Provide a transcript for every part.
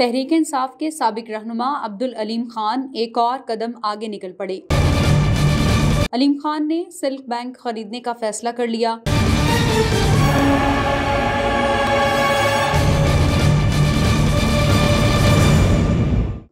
तहरीक इंसाफ के सबक रहनुमा अब्दुल अलीम खान एक और कदम आगे निकल पड़े अलीम खान ने सिल्क बैंक खरीदने का फैसला कर लिया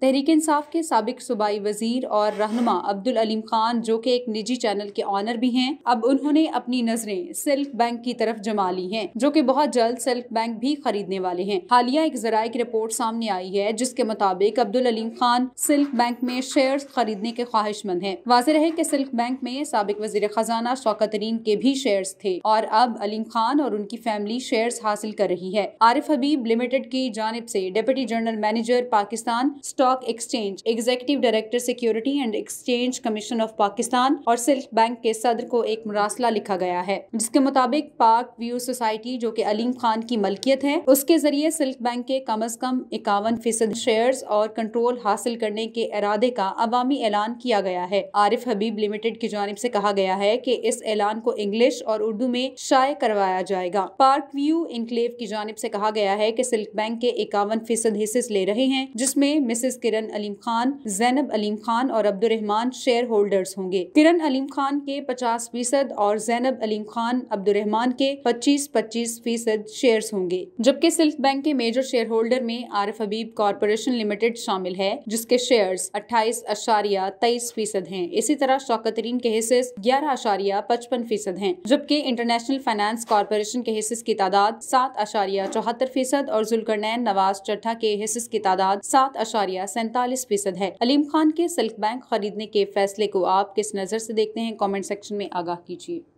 तहरीक इंसाफ के सबक सूबाई वजीर और रहनमा अब्दुल अलीम खान जो कि एक निजी चैनल के ऑनर भी हैं अब उन्होंने अपनी नजरें सिल्क बैंक की तरफ जमा ली हैं जो कि बहुत जल्द सिल्क बैंक भी खरीदने वाले हैं हालिया एक जराये की रिपोर्ट सामने आई है जिसके मुताबिक अब्दुल अलीम खान सिल्क बैंक में शेयर खरीदने के ख्वाहिशमंद है वाज है की सिल्क बैंक में सबक वजीर खजाना शौकत रीन के भी शेयर थे और अब अलीम खान और उनकी फैमिली शेयर हासिल कर रही है आरिफ हबीब लिमिटेड की जानब ऐसी deputy general manager Pakistan stock stock exchange executive director security and exchange commission of Pakistan और सिल्क बैंक के सदर को एक मरासला लिखा गया है जिसके मुताबिक पाक व्यू सोसाइटी जो की अलीम खान की मलकियत है उसके जरिए सिल्क बैंक के कम अज कम इक्यावन फीसद शेयर और कंट्रोल हासिल करने के इरादे का अवामी ऐलान किया गया है आरिफ हबीब लिमिटेड की जानब ऐसी कहा गया है की इस ऐलान को इंग्लिश और उर्दू में शाये करवाया जाएगा पार्क व्यू इंक्लेव की जानब ऐसी कहा गया है की सिल्क बैंक के इक्यावन फीसद हिस्से ले रहे हैं जिसमे मिसेज के किरण अलीम खान जैनब अलीम खान और अब्दुलरहमान शेयर होल्डर्स होंगे किरण अलीम खान के पचास फीसद और जैनब अलीम खान अब्दुलरहमान के पच्चीस पच्चीस फीसद शेयर होंगे जबकि सिल्क बैंक के मेजर शेयर होल्डर में आरिफ हबीब कॉरपोरेशन लिमिटेड शामिल है जिसके शेयर अट्ठाईस अशारिया तेईस फीसद है इसी तरह शौकतरीन के हिस्से ग्यारह अशारिया पचपन फीसद है जबकि इंटरनेशनल फाइनेंस कॉरपोरेशन के हिस्से की तादाद सात अशारिया चौहत्तर फीसद और जुलकरनैन नवाज चट्ठा के हिस्से की तादाद सात अशारिया सैंतालीस फीसद है अलीम खान के सिल्क बैंक खरीदने के फैसले को आप किस नज़र से देखते हैं कमेंट सेक्शन में आगाह कीजिए